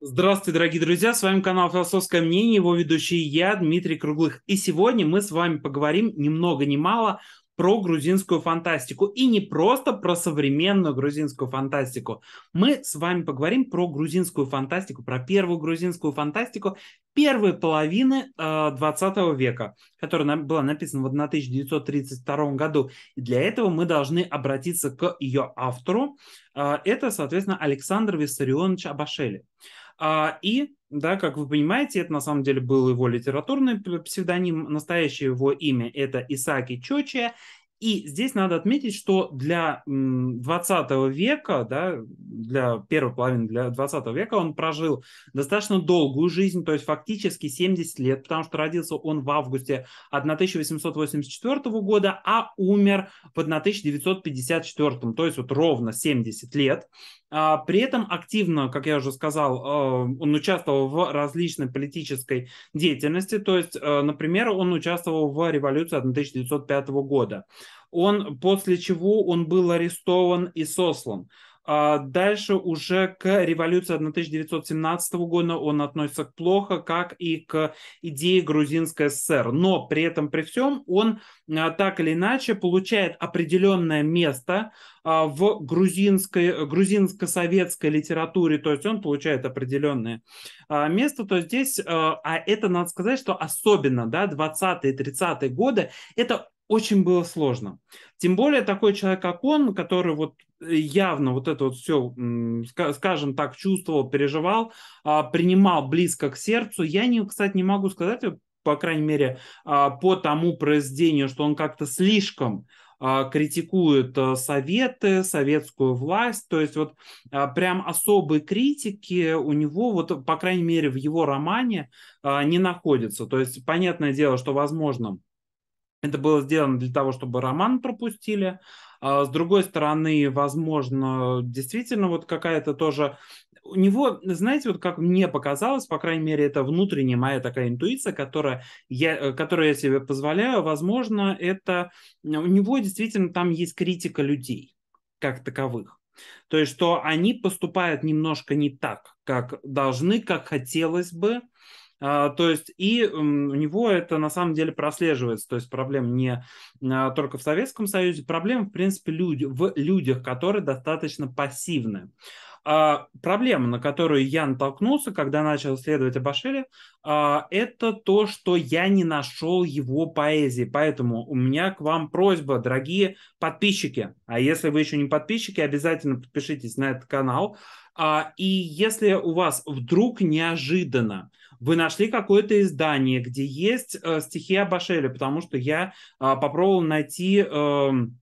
Здравствуйте, дорогие друзья! С вами канал «Философское мнение», его ведущий я, Дмитрий Круглых. И сегодня мы с вами поговорим ни много ни мало про грузинскую фантастику. И не просто про современную грузинскую фантастику. Мы с вами поговорим про грузинскую фантастику, про первую грузинскую фантастику первой половины э, 20 века, которая была написана в 1932 году. И для этого мы должны обратиться к ее автору. Э, это, соответственно, Александр Виссарионович Абашели. А, и, да, как вы понимаете, это на самом деле был его литературный псевдоним, настоящее его имя – это Исаки Чоче. И здесь надо отметить, что для 20 века, да, для первой половины для 20 века он прожил достаточно долгую жизнь, то есть фактически 70 лет, потому что родился он в августе 1884 года, а умер в 1954, то есть вот ровно 70 лет. А, при этом активно, как я уже сказал, э, он участвовал в различной политической деятельности. То есть, э, например, он участвовал в революции 1905 года. Он, после чего он был арестован и сослан. А дальше уже к революции 1917 года он относится плохо, как и к идее грузинской ССР. Но при этом, при всем, он а, так или иначе получает определенное место а, в грузинской, грузинско-советской литературе, то есть он получает определенное место, то здесь, а это надо сказать, что особенно, да, 20-30-е годы, это очень было сложно. Тем более такой человек, как он, который вот э, явно вот это вот все, скажем так, чувствовал, переживал, а, принимал близко к сердцу. Я, не, кстати, не могу сказать, по крайней мере, а, по тому произведению, что он как-то слишком а, критикует э, советы, советскую власть. То есть вот прям особой критики у него, вот по крайней мере в его романе, не находится. То есть понятное дело, что возможно это было сделано для того, чтобы роман пропустили. А с другой стороны, возможно, действительно вот какая-то тоже... У него, знаете, вот как мне показалось, по крайней мере, это внутренняя моя такая интуиция, которая я, э, которую я себе позволяю, возможно, это... У него действительно там есть критика людей как таковых. То есть, что они поступают немножко не так, как должны, как хотелось бы, а, то есть и у него это на самом деле прослеживается, то есть проблем не а, только в Советском Союзе, проблем в принципе люди, в людях, которые достаточно пассивны. А, проблема, на которую я натолкнулся, когда начал следовать Абашире, это то, что я не нашел его поэзии. Поэтому у меня к вам просьба, дорогие подписчики. А если вы еще не подписчики, обязательно подпишитесь на этот канал. И если у вас вдруг неожиданно вы нашли какое-то издание, где есть э, стихи об Ашеле, потому что я э, попробовал найти эм,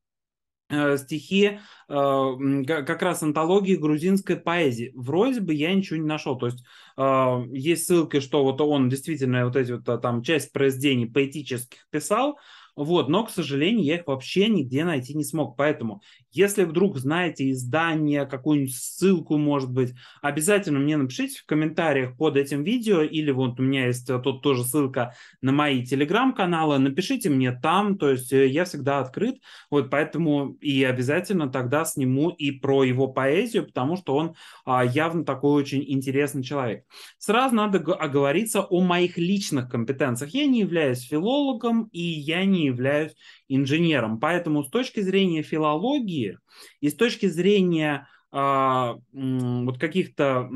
э, стихи э, как раз антологии грузинской поэзии. Вроде бы я ничего не нашел. То есть э, есть ссылки, что вот он действительно вот эти вот а, там часть произведений поэтических писал, вот, но, к сожалению, я их вообще нигде найти не смог. Поэтому если вдруг знаете издание, какую-нибудь ссылку, может быть, обязательно мне напишите в комментариях под этим видео, или вот у меня есть тут тоже ссылка на мои телеграм-каналы, напишите мне там, то есть э, я всегда открыт, вот поэтому и обязательно тогда сниму и про его поэзию, потому что он а, явно такой очень интересный человек. Сразу надо оговориться о моих личных компетенциях. Я не являюсь филологом и я не являюсь инженером, поэтому с точки зрения филологии мире. И с точки зрения а, вот каких-то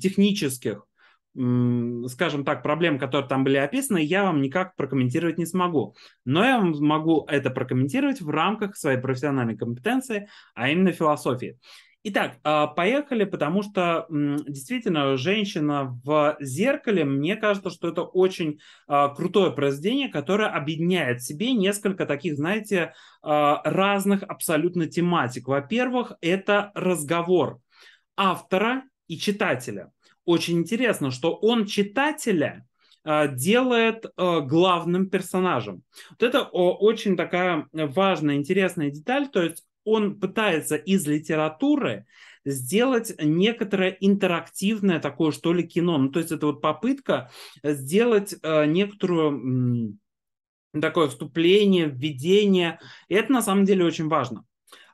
технических, скажем так, проблем, которые там были описаны, я вам никак прокомментировать не смогу. Но я вам могу это прокомментировать в рамках своей профессиональной компетенции, а именно философии. Итак, а, поехали, потому что действительно женщина в зеркале, мне кажется, что это очень а, крутое произведение, которое объединяет в себе несколько таких, знаете, а, разных абсолютно тематик. Во-первых, это разговор автора и читателя. Очень интересно, что он читателя делает главным персонажем. Вот это очень такая важная, интересная деталь, то есть он пытается из литературы сделать некоторое интерактивное такое, что ли, кино. Ну, то есть это вот попытка сделать э, некоторую м, такое вступление, введение. И это на самом деле очень важно.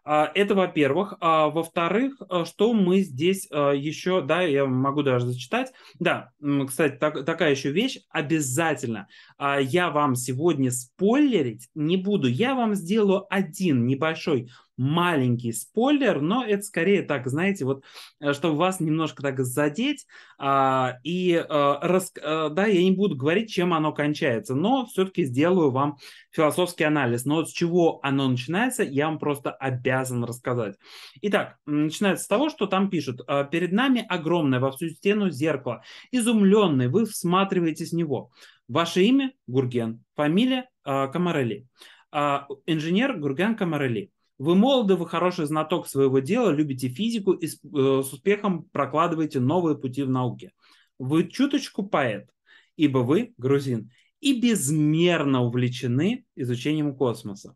А, это во-первых. А во-вторых, э, что мы здесь э, еще, да, я могу даже зачитать. Да, кстати, так, такая еще вещь. Обязательно а, я вам сегодня спойлерить не буду. Я вам сделаю один небольшой маленький спойлер, но это скорее так, знаете, вот, э, чтобы вас немножко так задеть, а, и, а, рас, а, да, я не буду говорить, чем оно кончается, но все-таки сделаю вам философский анализ. Но вот с чего оно начинается, я вам просто обязан рассказать. Итак, начинается с того, что там пишут, перед нами огромное во всю стену зеркало, изумленный, вы всматриваетесь в него. Ваше имя – Гурген, фамилия а, – Камарели. Инженер Гурген Камарели. Вы молоды, вы хороший знаток своего дела, любите физику и э, с, успехом прокладываете новые пути в науке. Вы чуточку поэт, ибо вы грузин, и безмерно увлечены изучением космоса.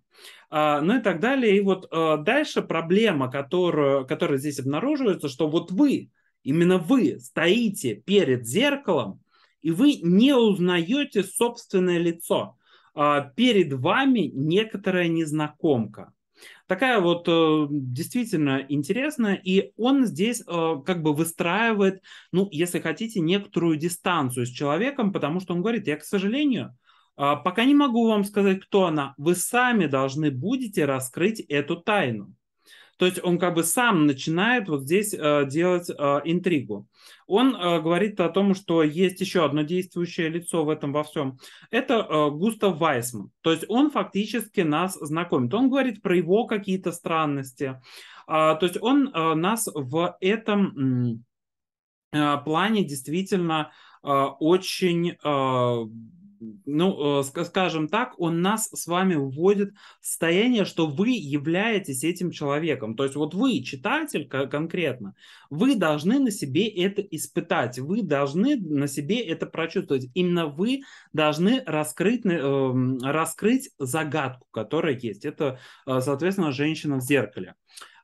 А, ну и так далее. И вот а, дальше проблема, которая, которая здесь обнаруживается, что вот вы, именно вы стоите перед зеркалом, и вы не узнаете собственное лицо. А, перед вами некоторая незнакомка. Такая вот э, действительно интересная, и он здесь э, как бы выстраивает, ну, если хотите, некоторую дистанцию с человеком, потому что он говорит, я, к сожалению, а, пока не могу вам сказать, кто она, вы сами должны будете раскрыть эту тайну. То есть он как бы сам начинает вот здесь э, делать э, интригу. Он э, говорит о том, что есть еще одно действующее лицо в этом во всем. Это Густав Вайсман. То есть он фактически нас знакомит. Он говорит про его какие-то странности. А, то есть он нас в этом плане действительно очень ну, э, скажем так, он нас с вами вводит в состояние, что вы являетесь этим человеком. То есть вот вы, читатель конкретно, вы должны на себе это испытать, вы должны на себе это прочувствовать. Именно вы должны раскрыть, э, раскрыть загадку, которая есть. Это, э, соответственно, женщина в зеркале.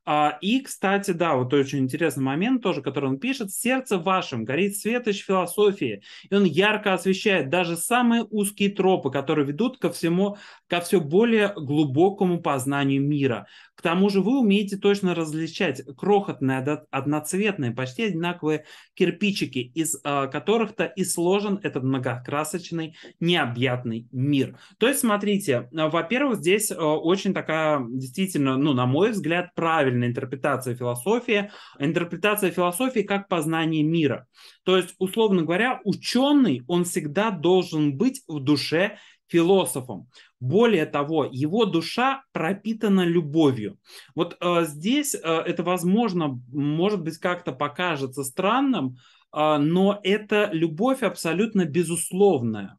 А, и, кстати, да, вот очень интересный момент тоже, который он пишет. «Сердце вашем горит светоч философии, и он ярко освещает даже самые узкие тропы, которые ведут ко всему, ко все более глубокому познанию мира. К тому же вы умеете точно различать крохотные, одноцветные, почти одинаковые кирпичики, из э, которых-то и сложен этот многокрасочный, необъятный мир. То есть, смотрите, а, во-первых, здесь э, очень такая, действительно, ну, на мой взгляд, правильная интерпретация философии, интерпретация философии как познание мира. То есть, условно говоря, ученый, он всегда должен быть в душе философом. Более того, его душа пропитана любовью. Вот э, здесь э, это, возможно, может быть, как-то покажется странным, э, но это любовь абсолютно безусловная.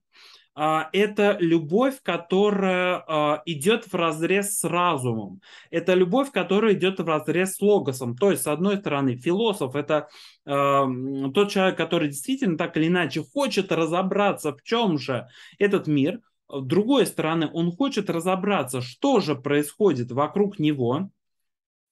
Э, это любовь, которая э, идет в разрез с разумом. Это любовь, которая идет в разрез с логосом. То есть, с одной стороны, философ – это эм, тот человек, который действительно так или иначе хочет разобраться, в чем же этот мир – с другой стороны, он хочет разобраться, что же происходит вокруг него,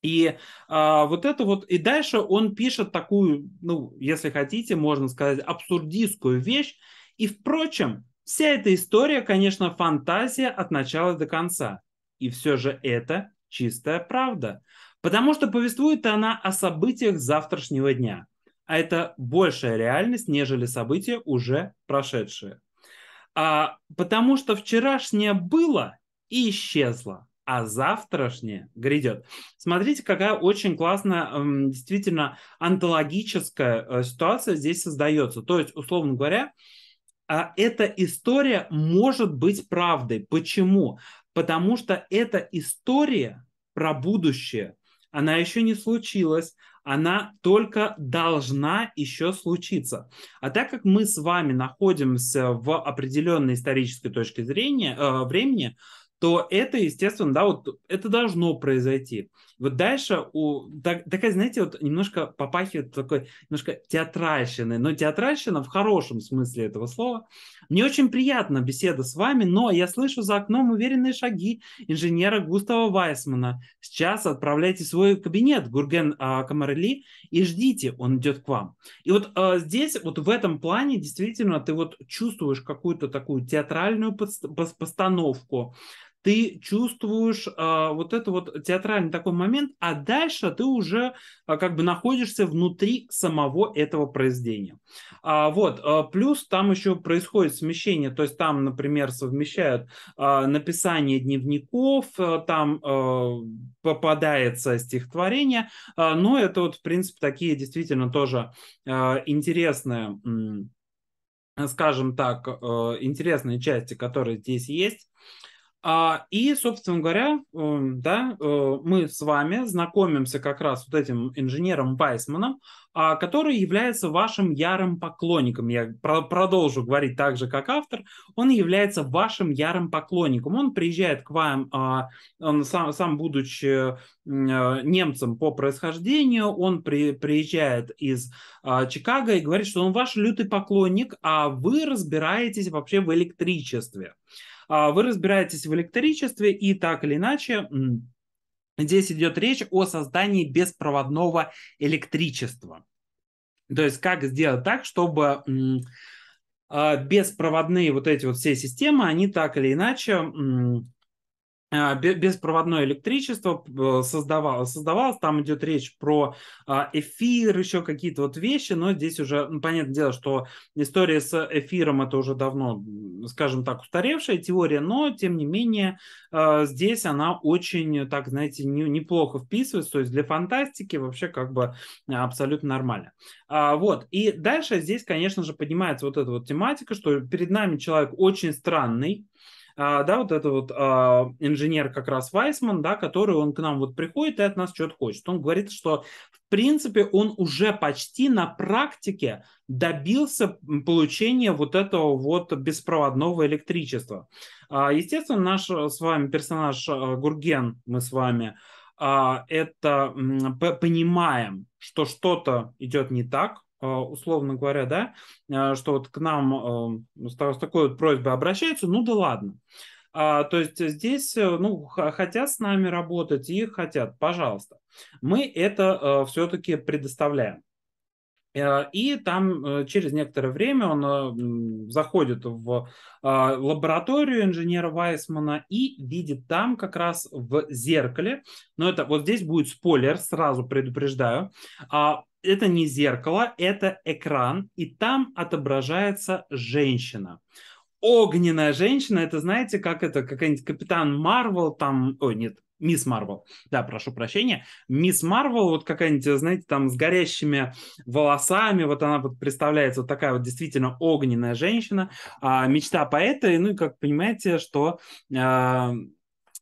и а, вот это вот, и дальше он пишет такую, ну, если хотите, можно сказать, абсурдистскую вещь. И, впрочем, вся эта история, конечно, фантазия от начала до конца. И все же это чистая правда. Потому что повествует она о событиях завтрашнего дня. А это большая реальность, нежели события, уже прошедшие. А, потому что вчерашнее было и исчезло, а завтрашнее грядет. Смотрите, какая очень классная, эм, действительно, антологическая э, ситуация здесь создается. То есть, условно говоря, а, эта история может быть правдой. Почему? Потому что эта история про будущее, она еще не случилась, она только должна еще случиться. А так как мы с вами находимся в определенной исторической точке зрения, э, времени, то это, естественно, да, вот это должно произойти. Вот дальше у так, такая, знаете, вот немножко попахивает такой немножко театральщиной, но театральщина в хорошем смысле этого слова. Мне очень приятна беседа с вами, но я слышу за окном уверенные шаги инженера Густава Вайсмана. Сейчас отправляйте свой кабинет Гурген а, Камарели и ждите, он идет к вам. И вот а, здесь, вот в этом плане действительно ты вот чувствуешь какую-то такую театральную постановку, ты чувствуешь а, вот это вот театральный такой момент, а дальше ты уже а, как бы находишься внутри самого этого произведения. А, вот, а, плюс там еще происходит смещение, то есть там, например, совмещают а, написание дневников, а, там а, попадается стихотворение, а, но это вот, в принципе, такие действительно тоже а, интересные скажем так, э, интересные части, которые здесь есть. А, и, собственно говоря, эм, да, э, мы с вами знакомимся как раз вот этим инженером Вайсманом, а, который является вашим ярым поклонником. Я продолжу говорить так же, как автор. Он является вашим ярым поклонником. Он приезжает к вам, а, он сам, сам будучи э, немцем по происхождению, он при, приезжает из Чикаго и говорит, что он ваш лютый поклонник, а вы разбираетесь вообще в электричестве. А, вы разбираетесь в электричестве и так или иначе здесь идет речь о создании беспроводного электричества. То есть как сделать так, чтобы а, беспроводные вот эти вот все системы, они так или иначе а, беспроводное электричество создавалось, создавалось, там идет речь про а, эфир, еще какие-то вот вещи, но здесь уже, ну, понятное дело, что история с эфиром это уже давно, скажем так, устаревшая теория, но, тем не менее, а, здесь она очень, так, знаете, не, неплохо вписывается, то есть для фантастики вообще как бы абсолютно нормально. Вот, и дальше здесь, конечно же, поднимается вот эта вот тематика, что перед нами человек очень странный, а, да, вот это вот а, инженер как раз Вайсман, да, который он к нам вот приходит и от нас что-то хочет. Он говорит, что в принципе он уже почти на практике добился получения вот этого вот беспроводного электричества. А, естественно, наш э, с вами персонаж э, Гурген, мы с вами а, это понимаем, что что-то идет не так, а, условно говоря, да, а, что вот к нам а, с такой вот просьбой обращаются, ну да ладно. А, то есть здесь, э, ну, хотят с нами работать и хотят, пожалуйста. Мы это а, все-таки предоставляем. И там э, через некоторое время он заходит в лабораторию инженера Вайсмана и видит там как раз в зеркале, но это вот здесь будет спойлер, сразу предупреждаю, это не зеркало, это экран, и там отображается женщина. Огненная женщина, это знаете, как это, какая-нибудь Капитан Марвел, там, ой, нет, Мисс Марвел, да, прошу прощения, Мисс Марвел, вот какая-нибудь, знаете, там с горящими волосами, вот она вот представляется, вот такая вот действительно огненная женщина, а, мечта поэта, и ну и как понимаете, что а,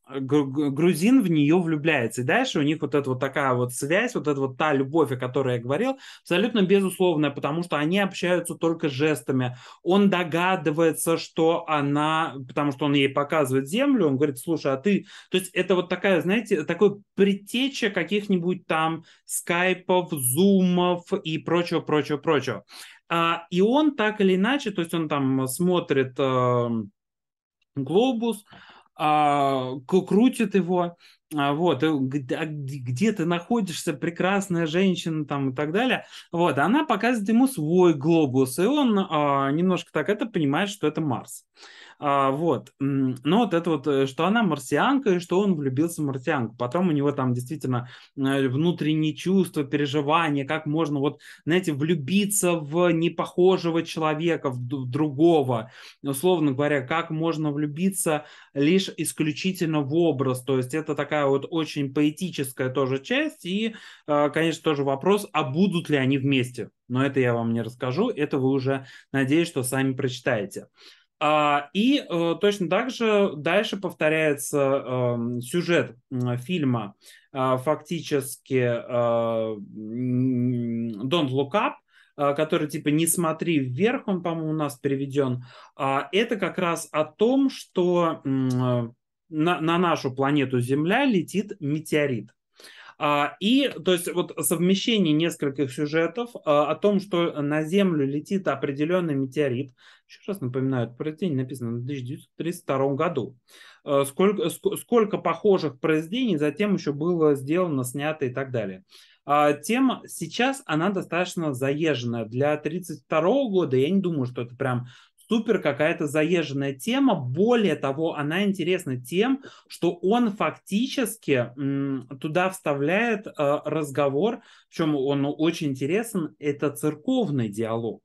грузин в нее влюбляется. И дальше у них вот эта вот такая вот связь, вот эта вот та любовь, о которой я говорил, абсолютно безусловная, потому что они общаются только жестами. Он догадывается, что она, потому что он ей показывает землю, он говорит, слушай, а ты... То есть это вот такая, знаете, такой предтеча каких-нибудь там скайпов, зумов и прочего, прочего, прочего. А, и он так или иначе, то есть он там смотрит э, глобус, а, крутит его, а, вот, э, а, где ты находишься, прекрасная женщина там и так далее, вот, она показывает ему свой глобус, и он немножко так это понимает, что это Марс. А, вот. Но вот это вот, э, что она марсианка и что он влюбился в марсианку. Потом у него там действительно э, внутренние чувства, переживания, как можно вот, знаете, влюбиться в непохожего человека, в другого. Условно говоря, как можно влюбиться лишь исключительно в образ. То есть это такая вот очень поэтическая тоже часть. И, э, конечно, тоже вопрос, а будут ли они вместе? Но это я вам не расскажу. Это вы уже, надеюсь, что сами прочитаете. А, и э, точно так же дальше повторяется эм, сюжет фильма а, фактически а, Don't Look Up, который типа «Не смотри вверх», он, по-моему, у нас переведен, это как раз о том, что э, на, на нашу планету Земля летит метеорит. А, и, то есть, вот совмещение нескольких сюжетов а, о том, что на Землю летит определенный метеорит, еще раз напоминаю, это произведение написано в 1932 году. А, сколько, сколько похожих произведений затем еще было сделано, снято и так далее. Тема сейчас, она достаточно заезжена. Для 1932 года я не думаю, что это прям супер какая-то заезженная тема. Более того, она интересна тем, что он фактически туда вставляет э, разговор, в чем он очень интересен, это церковный диалог.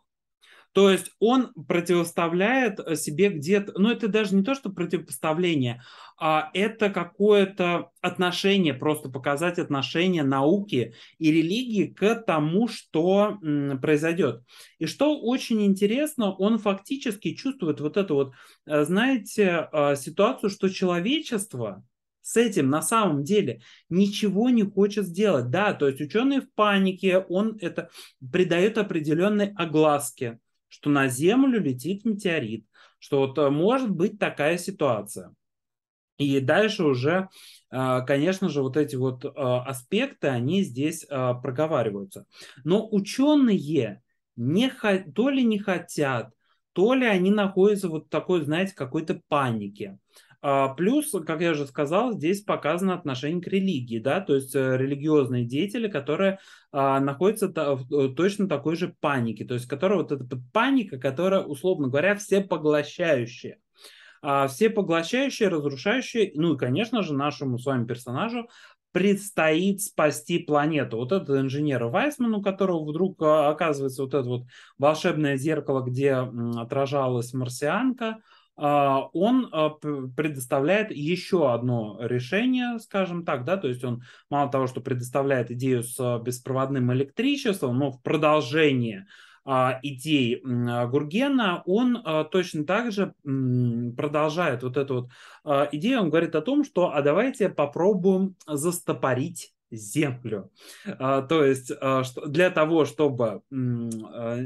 То есть он противоставляет э, себе где-то, ну это даже не то, что противопоставление, а это какое-то отношение, просто показать отношение науки и религии к тому, что произойдет. И что очень интересно, он фактически чувствует вот эту вот, э, знаете, э, ситуацию, что человечество, с этим на самом деле ничего не хочет сделать. Да, то есть ученые в панике, он это придает определенной огласке что на Землю летит метеорит, что вот э, может быть такая ситуация. И дальше уже, э, конечно же, вот эти вот э, аспекты, они здесь проговариваются. Но ученые не, то ли не хотят, то ли они находятся вот такой, знаете, какой-то панике. А, плюс, как я уже сказал, здесь показано отношение к религии, да, то есть э, религиозные деятели, которые а, находятся в э, точно такой же панике, то есть которая вот эта паника, которая, условно говоря, все поглощающая. А, все поглощающие, разрушающие, ну и, конечно же, нашему с вами персонажу предстоит спасти планету. Вот этот инженер Вайсман, у которого вдруг оказывается вот это вот волшебное зеркало, где отражалась марсианка, а, он а, предоставляет еще одно решение, скажем так, да, то есть он мало того, что предоставляет идею с а, беспроводным электричеством, но в продолжение идей Гургена, он точно так же продолжает вот эту вот идею, он говорит о том, что а давайте попробуем застопорить землю. А, то есть а, для того, чтобы... А,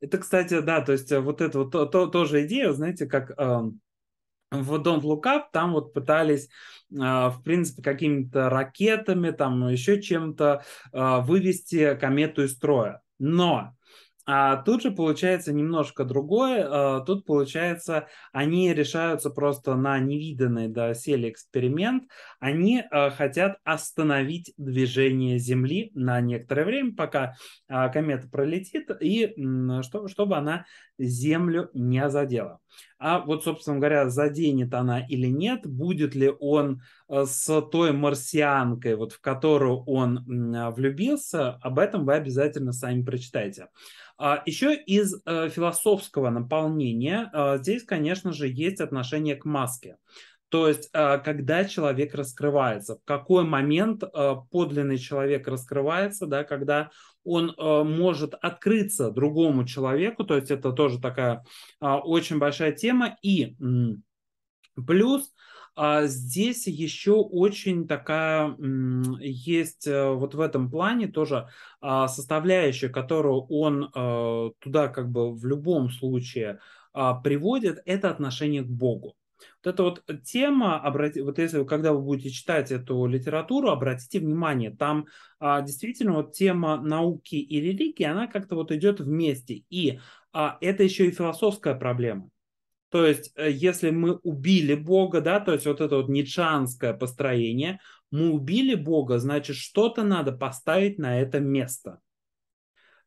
это, кстати, да, то есть вот это вот то, то, тоже идея, знаете, как в Don't Look Up там вот пытались, в принципе, какими-то ракетами, там ну, еще чем-то вывести комету из строя. Но а тут же получается немножко другое. А, тут получается, они решаются просто на невиданный до сели эксперимент. Они а, хотят остановить движение Земли на некоторое время, пока а, комета пролетит, и чтобы она Землю не задела. А вот, собственно говоря, заденет она или нет, будет ли он э, с той марсианкой, вот в которую он а, влюбился, об этом вы обязательно сами прочитайте. А, Еще из э, философского наполнения э, здесь, конечно же, есть отношение к маске. То есть, когда человек раскрывается, в какой момент подлинный человек раскрывается, да, когда он э, может открыться другому человеку, то есть это тоже такая э, очень большая тема. И э, плюс э, здесь еще очень такая э, есть э, вот в этом плане тоже э, составляющая, которую он э, туда как бы в любом случае э, приводит, это отношение к Богу. Вот эта вот тема, обрати вот если когда вы будете читать эту литературу, обратите внимание, там а, действительно вот тема науки и религии, она как-то вот идет вместе. И а, это еще и философская проблема. То есть, э, если мы убили Бога, да, то есть вот это вот нечанское построение, мы убили Бога, значит, что-то надо поставить на это место.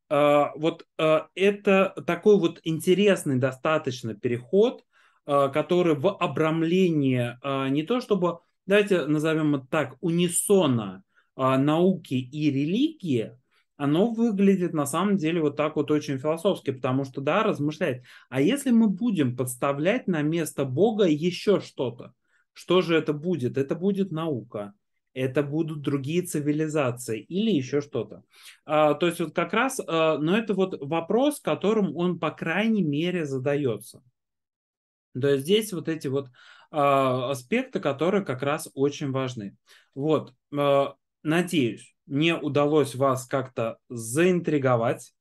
А, вот э, это такой вот интересный достаточно переход Э, который в обрамлении э, не то чтобы, давайте назовем это так, унисона э, науки и религии, оно выглядит на самом деле вот так вот очень философски, потому что, да, размышлять, а если мы будем подставлять на место Бога еще что-то, что же это будет? Это будет наука, это будут другие цивилизации или еще что-то. А, то есть вот как раз, а, но это вот вопрос, которым он, по крайней мере, задается. То есть здесь вот эти вот а, аспекты, которые как раз очень важны. Вот, а, надеюсь, мне удалось вас как-то заинтриговать.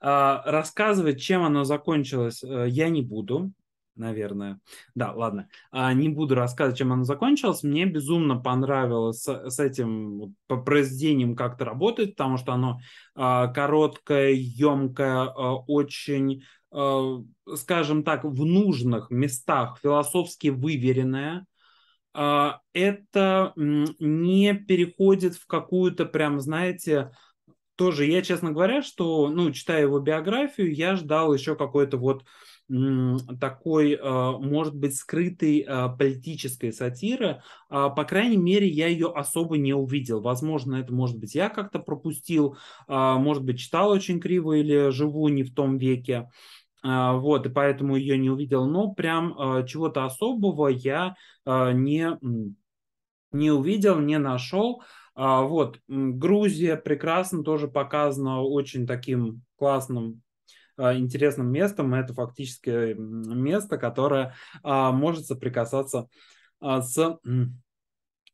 А, рассказывать, чем оно закончилось, э, я не буду наверное. Да, ладно. А, не буду рассказывать, чем оно закончилось. Мне безумно понравилось с, с этим произведением как-то работать, потому что оно а, короткое, емкое, а, очень Э, скажем так, в нужных местах философски выверенное, э, это не переходит в какую-то прям, знаете, тоже, я, честно говоря, что, ну, читая его биографию, я ждал еще какой-то вот такой, э, может быть, скрытой политической сатиры. А, по крайней мере, я ее особо не увидел. Возможно, это, может быть, я как-то пропустил, а, может быть, читал очень криво или живу не в том веке. А, вот, и поэтому ее не увидел, но прям а, чего-то особого я а, не, не увидел, не нашел. Вот, Грузия прекрасно тоже показана очень таким классным интересным местом. Это фактически место, которое может соприкасаться с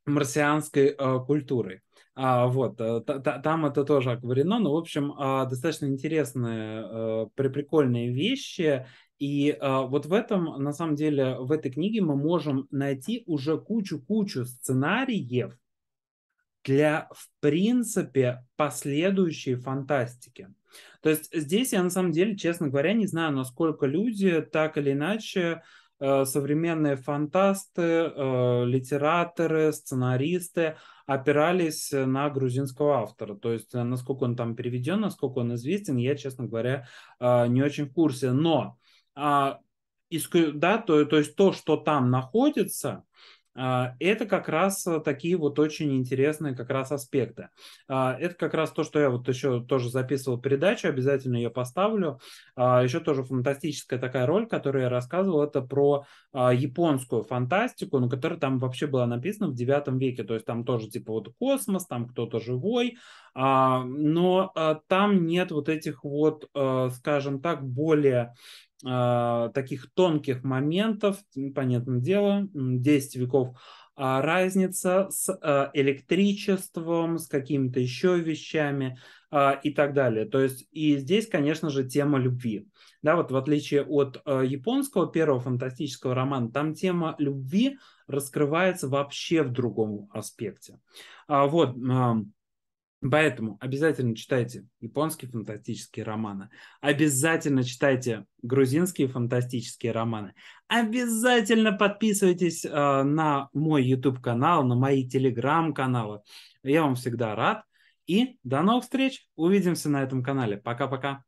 марсианской культурой. А Вот, э, там это тоже оговорено, но, ну, в общем, а, достаточно интересные, э, прикольные вещи. И а, вот в этом, на самом деле, в этой книге мы можем найти уже кучу-кучу сценариев для, в принципе, последующей фантастики. То есть здесь я, на самом деле, честно говоря, не знаю, насколько люди так или иначе Э, современные фантасты, э, литераторы, сценаристы опирались э, на грузинского автора. То есть, насколько он там переведен, насколько он известен, я, честно говоря, не очень в курсе. Но а, да, то, то есть то, что там находится, а, это как раз э, такие вот очень интересные как раз аспекты. А, это как раз то, что я вот еще тоже записывал передачу, обязательно ее поставлю. А, еще тоже фантастическая такая роль, которую я рассказывал, это про японскую фантастику, но ну, которая там вообще была написана в 9 веке, то есть там тоже типа вот космос, там кто-то живой, но там нет вот этих вот, э, скажем так, более а, таких тонких моментов, понятное дело, 10 веков, а разница с а, электричеством, с какими-то еще вещами а, и так далее. То есть и здесь, конечно же, тема любви. Да, вот в отличие от японского первого фантастического романа, там тема любви раскрывается вообще в другом аспекте. Вот, Поэтому обязательно читайте японские фантастические романы, обязательно читайте грузинские фантастические романы, обязательно подписывайтесь э, на мой YouTube канал, на мои телеграм каналы. Я вам всегда рад. И до новых встреч. Увидимся на этом канале. Пока-пока.